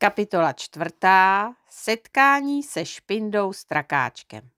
Kapitola čtvrtá. Setkání se špindou s trakáčkem.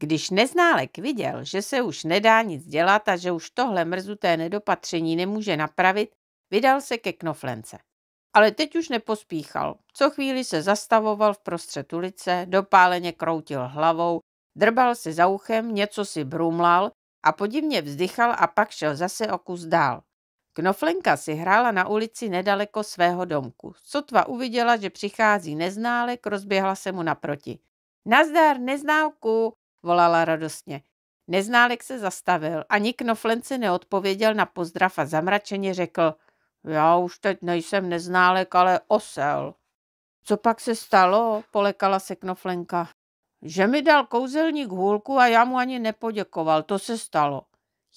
Když neználek viděl, že se už nedá nic dělat a že už tohle mrzuté nedopatření nemůže napravit, vydal se ke knoflence. Ale teď už nepospíchal. Co chvíli se zastavoval v prostřed ulice, dopáleně kroutil hlavou, drbal se za uchem, něco si brumlal a podivně vzdychal a pak šel zase o kus dál. Knoflenka si hrála na ulici nedaleko svého domku. Sotva uviděla, že přichází neználek, rozběhla se mu naproti. Nazdar, neználku, volala radostně. Neználek se zastavil, ani knoflence neodpověděl na pozdrav a zamračeně řekl Já už teď nejsem neználek, ale osel. Co pak se stalo? Polekala se knoflenka. Že mi dal kouzelník hůlku a já mu ani nepoděkoval, to se stalo.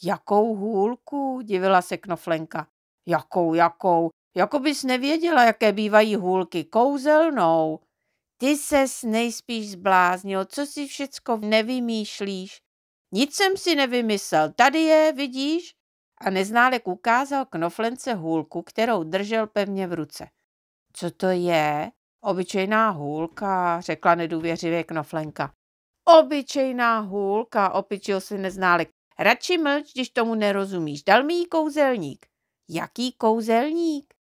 Jakou hůlku? divila se Knoflenka. Jakou, jakou? Jako bys nevěděla, jaké bývají hůlky. Kouzelnou. Ty ses nejspíš zbláznil, co si všecko nevymýšlíš. Nic jsem si nevymyslel, tady je, vidíš? A neználek ukázal knoflence hůlku, kterou držel pevně v ruce. Co to je? Obyčejná hůlka, řekla nedůvěřivě knoflenka. Obyčejná hůlka, opičil si neználek. Radši mlč, když tomu nerozumíš. Dal mi jí kouzelník. Jaký kouzelník?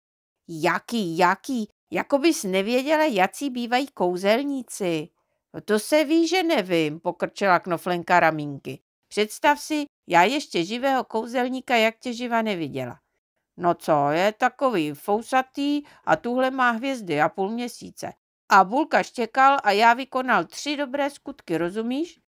Jaký, jaký? Jako bys nevěděla, jaký bývají kouzelníci. No to se ví, že nevím, pokrčila knoflenka ramínky. Představ si, já ještě živého kouzelníka jak tě živa neviděla. No co, je takový fousatý a tuhle má hvězdy a půl měsíce. A Bulka štěkal a já vykonal tři dobré skutky, rozumíš?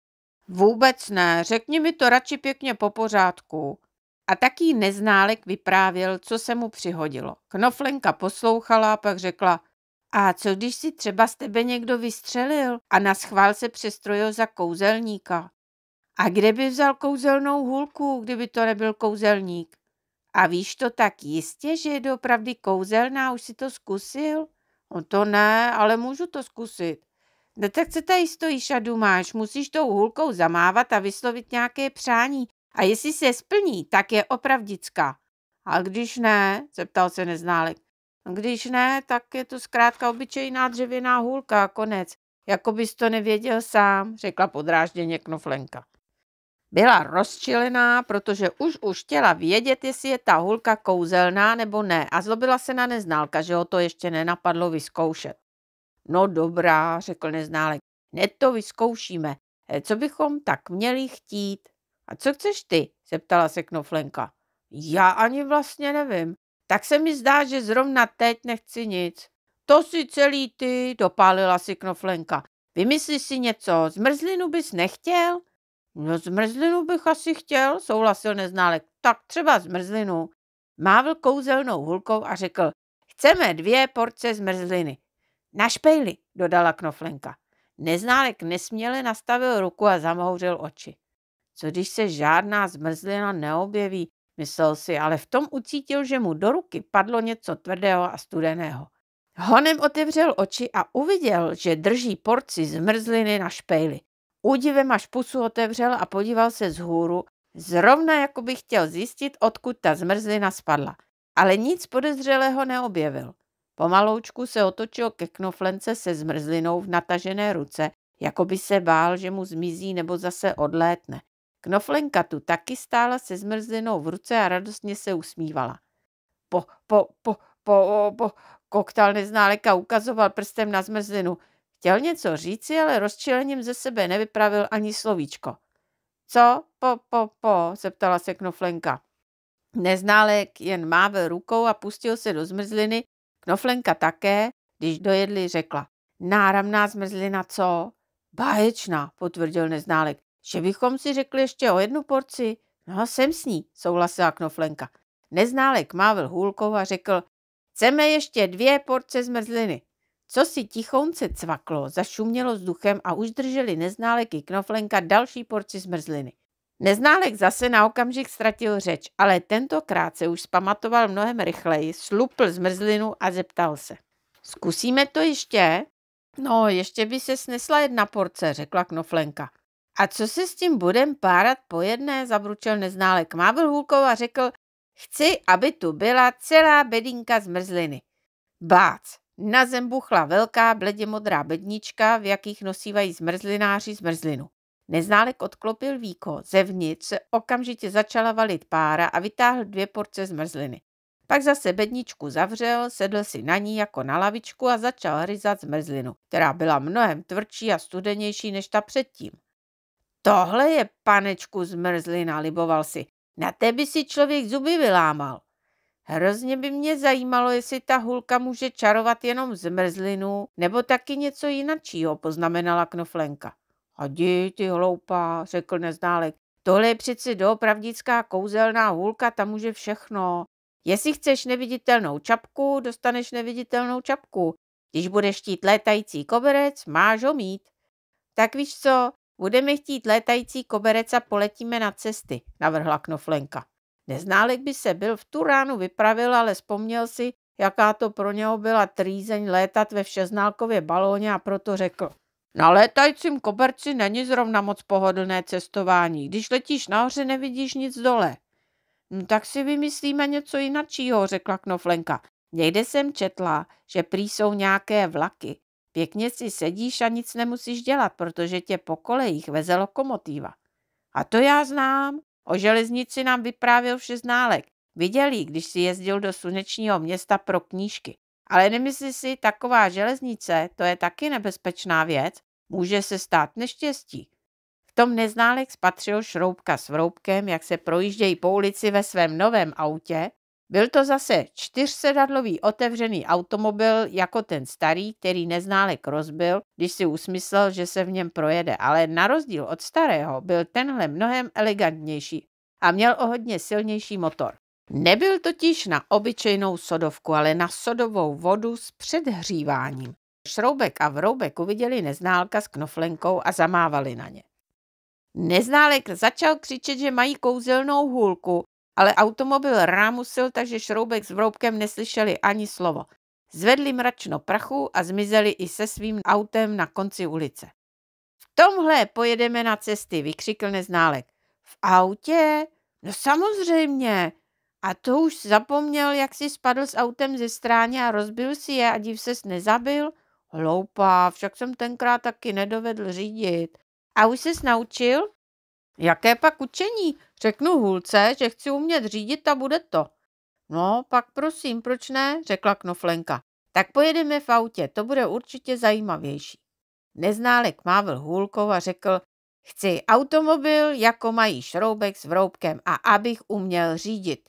Vůbec ne, řekni mi to radši pěkně po pořádku. A taký neználek vyprávěl, co se mu přihodilo. Knoflenka poslouchala, a pak řekla, a co když si třeba z tebe někdo vystřelil a na schvál se přestrojil za kouzelníka? A kde by vzal kouzelnou hůlku, kdyby to nebyl kouzelník? A víš to tak jistě, že je doopravdy kouzelná, už si to zkusil? No to ne, ale můžu to zkusit. No tak co tady stojíš a dumáš? Musíš tou hulkou zamávat a vyslovit nějaké přání. A jestli se splní, tak je opravdická. A když ne, zeptal se neználek. Když ne, tak je to zkrátka obyčejná dřevěná hůlka a konec. Jako bys to nevěděl sám, řekla podrážděně Knoflenka. Byla rozčilená, protože už už chtěla vědět, jestli je ta hulka kouzelná nebo ne a zlobila se na neználka, že ho to ještě nenapadlo vyzkoušet. No dobrá, řekl neználek, hned to vyzkoušíme. Eh, co bychom tak měli chtít? A co chceš ty? zeptala se Knoflenka. Já ani vlastně nevím. Tak se mi zdá, že zrovna teď nechci nic. To si celý ty, dopálila si Knoflenka. Vymysli si něco, zmrzlinu bys nechtěl? No zmrzlinu bych asi chtěl, souhlasil neználek. Tak třeba zmrzlinu. Mávl kouzelnou hulkou a řekl, chceme dvě porce zmrzliny. Na špejli, dodala Knoflenka. Neználek nesměle nastavil ruku a zamhouřil oči. Co když se žádná zmrzlina neobjeví, myslel si, ale v tom ucítil, že mu do ruky padlo něco tvrdého a studeného. Honem otevřel oči a uviděl, že drží porci zmrzliny na špejli. Údivem až pusu otevřel a podíval se z hůru, zrovna jako by chtěl zjistit, odkud ta zmrzlina spadla. Ale nic podezřelého neobjevil. Pomaloučku se otočil ke knoflence se zmrzlinou v natažené ruce, jako by se bál, že mu zmizí nebo zase odlétne. Knoflenka tu taky stála se zmrzlinou v ruce a radostně se usmívala. Po, po, po, po, po, koktal neználeka ukazoval prstem na zmrzlinu. Chtěl něco říci, ale rozčilením ze sebe nevypravil ani slovíčko. Co? Po, po, po, zeptala se knoflenka. Neználek jen mávil rukou a pustil se do zmrzliny, Knoflenka také, když dojedli, řekla. Náramná zmrzlina, co? Báječná, potvrdil neználek. Že bychom si řekli ještě o jednu porci? No, jsem s ní, souhlasila Knoflenka. Neználek mávil hůlkou a řekl, chceme ještě dvě porce zmrzliny. Co si tichounce cvaklo, zašumělo duchem a už drželi neználek i Knoflenka další porci zmrzliny. Neználek zase na okamžik ztratil řeč, ale tentokrát se už zpamatoval mnohem rychleji, slupl zmrzlinu a zeptal se. Zkusíme to ještě? No, ještě by se snesla jedna porce, řekla Knoflenka. A co se s tím budem párat po jedné, zabručel neználek. mávl hůlkou a řekl, chci, aby tu byla celá bedinka zmrzliny. Bác, na zem buchla velká bledě modrá bednička, v jakých nosívají zmrzlináři zmrzlinu. Neználek odklopil víko, zevnitř se okamžitě začala valit pára a vytáhl dvě porce zmrzliny. Pak zase bedničku zavřel, sedl si na ní jako na lavičku a začal ryzat zmrzlinu, která byla mnohem tvrdší a studenější než ta předtím. Tohle je panečku zmrzlina, liboval si. Na té by si člověk zuby vylámal. Hrozně by mě zajímalo, jestli ta hulka může čarovat jenom zmrzlinu nebo taky něco jinačího, poznamenala Knoflenka. Hadi, ty hloupá, řekl neználek. Tohle je přeci doopravdická kouzelná hůlka, tam může všechno. Jestli chceš neviditelnou čapku, dostaneš neviditelnou čapku. Když budeš chtít létající koberec, máš ho mít. Tak víš co, budeme chtít létající koberec a poletíme na cesty, navrhla Knoflenka. Neználek by se byl v tu ránu vypravil, ale vzpomněl si, jaká to pro něho byla trýzeň létat ve všeználkově balóně a proto řekl. Na létajícím koberci není zrovna moc pohodlné cestování. Když letíš nahoře, nevidíš nic dole. No, tak si vymyslíme něco jinakšího, řekla Knoflenka. Někde jsem četla, že prý jsou nějaké vlaky. Pěkně si sedíš a nic nemusíš dělat, protože tě po kolejích veze lokomotiva. A to já znám. O železnici nám vyprávěl všeználek. Viděl jí, když si jezdil do slunečního města pro knížky. Ale nemyslí si, taková železnice, to je taky nebezpečná věc, může se stát neštěstí. V tom neználek spatřil šroubka s vroubkem, jak se projíždějí po ulici ve svém novém autě. Byl to zase čtyřsedadlový otevřený automobil, jako ten starý, který neználek rozbil, když si usmyslel, že se v něm projede, ale na rozdíl od starého byl tenhle mnohem elegantnější a měl o hodně silnější motor. Nebyl totiž na obyčejnou sodovku, ale na sodovou vodu s předhříváním. Šroubek a Vroubek uviděli neználka s knoflenkou a zamávali na ně. Neználek začal křičet, že mají kouzelnou hůlku, ale automobil rámusil, takže Šroubek s Vroubkem neslyšeli ani slovo. Zvedli mračno prachu a zmizeli i se svým autem na konci ulice. V tomhle pojedeme na cesty, vykřikl neználek. V autě? No samozřejmě, a to už zapomněl, jak si spadl s autem ze stráně a rozbil si je a div ses nezabil? Hloupá, však jsem tenkrát taky nedovedl řídit. A už ses naučil? Jaké pak učení? Řeknu Hulce, že chci umět řídit a bude to. No, pak prosím, proč ne? řekla Knoflenka. Tak pojedeme v autě, to bude určitě zajímavější. Neználek mávil hůlkou a řekl, chci automobil, jako mají šroubek s vroubkem a abych uměl řídit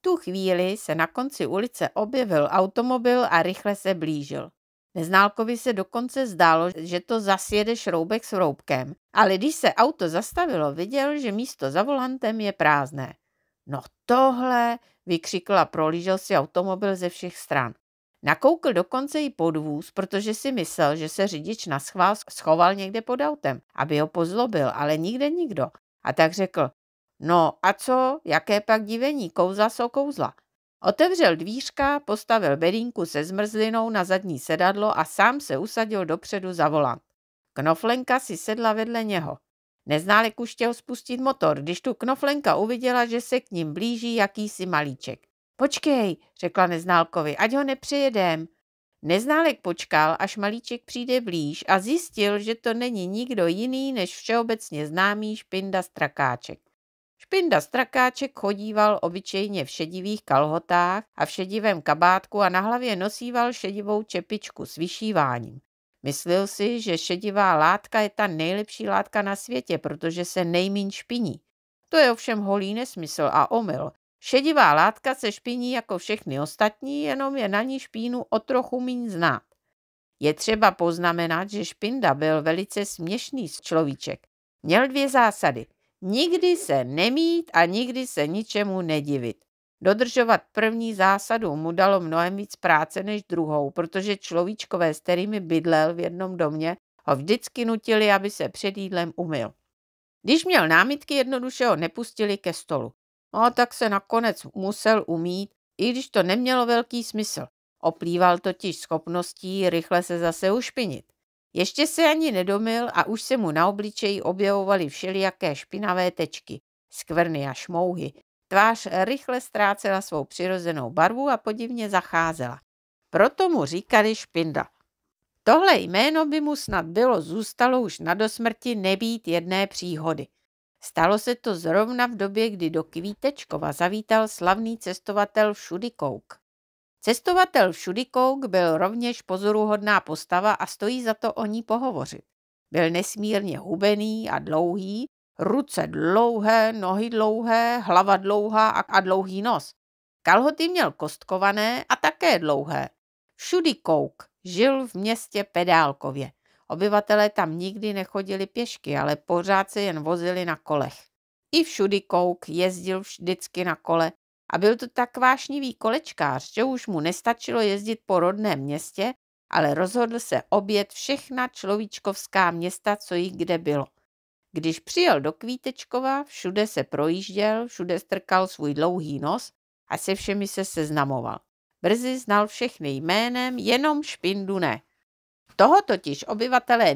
tu chvíli se na konci ulice objevil automobil a rychle se blížil. Neználkovi se dokonce zdálo, že to zasjede šroubek s roubkem, ale když se auto zastavilo, viděl, že místo za volantem je prázdné. No tohle, vykřikl a prolížel si automobil ze všech stran. Nakoukl dokonce i podvůz, protože si myslel, že se řidič na schvál schoval někde pod autem, aby ho pozlobil, ale nikde nikdo. A tak řekl, No a co, jaké pak divení, kouzla jsou kouzla. Otevřel dvířka, postavil bedínku se zmrzlinou na zadní sedadlo a sám se usadil dopředu za volant. Knoflenka si sedla vedle něho. Neználi chtěl spustit motor, když tu knoflenka uviděla, že se k ním blíží jakýsi malíček. Počkej, řekla neználkovi, ať ho nepřijedem. Neználek počkal, až malíček přijde blíž a zjistil, že to není nikdo jiný než všeobecně známý špinda strakáček. Špinda Strakáček chodíval obyčejně v šedivých kalhotách a v šedivém kabátku a na hlavě nosíval šedivou čepičku s vyšíváním. Myslel si, že šedivá látka je ta nejlepší látka na světě, protože se nejmín špiní. To je ovšem holý nesmysl a omyl. Šedivá látka se špiní jako všechny ostatní, jenom je na ní špínu o trochu míň znát. Je třeba poznamenat, že Špinda byl velice směšný človíček. Měl dvě zásady – Nikdy se nemít a nikdy se ničemu nedivit. Dodržovat první zásadu mu dalo mnohem víc práce než druhou, protože človíčkové, s kterými bydlel v jednom domě, ho vždycky nutili, aby se před jídlem umyl. Když měl námitky, jednoduše ho nepustili ke stolu. No tak se nakonec musel umít, i když to nemělo velký smysl. Oplýval totiž schopností rychle se zase ušpinit. Ještě se ani nedomil a už se mu na obličeji objevovaly všelijaké špinavé tečky, skvrny a šmouhy. Tvář rychle ztrácela svou přirozenou barvu a podivně zacházela. Proto mu říkali špinda. Tohle jméno by mu snad bylo zůstalo už na dosmrti nebýt jedné příhody. Stalo se to zrovna v době, kdy do Kvítečkova zavítal slavný cestovatel Všudykouk. Cestovatel Šudikouk byl rovněž pozoruhodná postava a stojí za to o ní pohovořit. Byl nesmírně hubený a dlouhý, ruce dlouhé, nohy dlouhé, hlava dlouhá a dlouhý nos. Kalhoty měl kostkované a také dlouhé. Šudikouk žil v městě Pedálkově. Obyvatelé tam nikdy nechodili pěšky, ale pořád se jen vozili na kolech. I všudy kouk jezdil vždycky na kole a byl to tak vášnivý kolečkář, že už mu nestačilo jezdit po rodném městě, ale rozhodl se objet všechna človíčkovská města, co jich kde bylo. Když přijel do Kvítečkova, všude se projížděl, všude strkal svůj dlouhý nos a se všemi se seznamoval. Brzy znal všechny jménem, jenom špindu ne. Toho totiž obyvatelé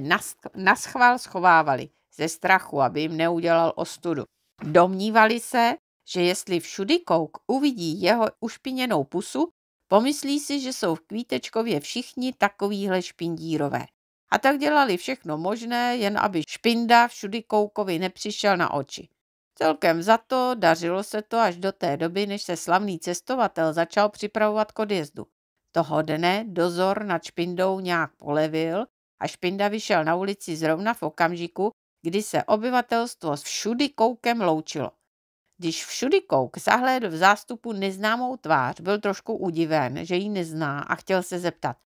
naschvál schovávali ze strachu, aby jim neudělal ostudu. Domnívali se, že jestli všudy kouk uvidí jeho ušpiněnou pusu, pomyslí si, že jsou v Kvítečkově všichni takovýhle špindírové. A tak dělali všechno možné, jen aby špinda všudy koukovi nepřišel na oči. Celkem za to dařilo se to až do té doby, než se slavný cestovatel začal připravovat k odjezdu. Toho dne dozor nad špindou nějak polevil a špinda vyšel na ulici zrovna v okamžiku, kdy se obyvatelstvo všudy koukem loučilo. Když všudy kouk zahlédl v zástupu neznámou tvář, byl trošku udiven, že ji nezná a chtěl se zeptat,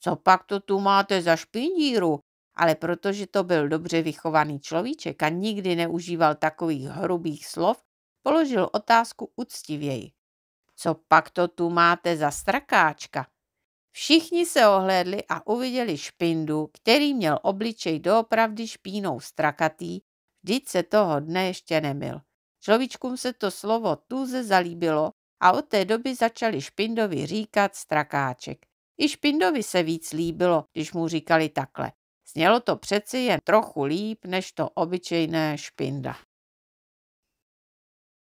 co pak to tu máte za špindíru? Ale protože to byl dobře vychovaný človíček a nikdy neužíval takových hrubých slov, položil otázku uctivěji. Co pak to tu máte za strakáčka? Všichni se ohlédli a uviděli špindu, který měl obličej doopravdy špínou strakatý, vždyť se toho dne ještě nemil. Človíčkům se to slovo tuze zalíbilo a od té doby začali Špindovi říkat strakáček. I Špindovi se víc líbilo, když mu říkali takhle. Znělo to přeci jen trochu líp než to obyčejné špinda.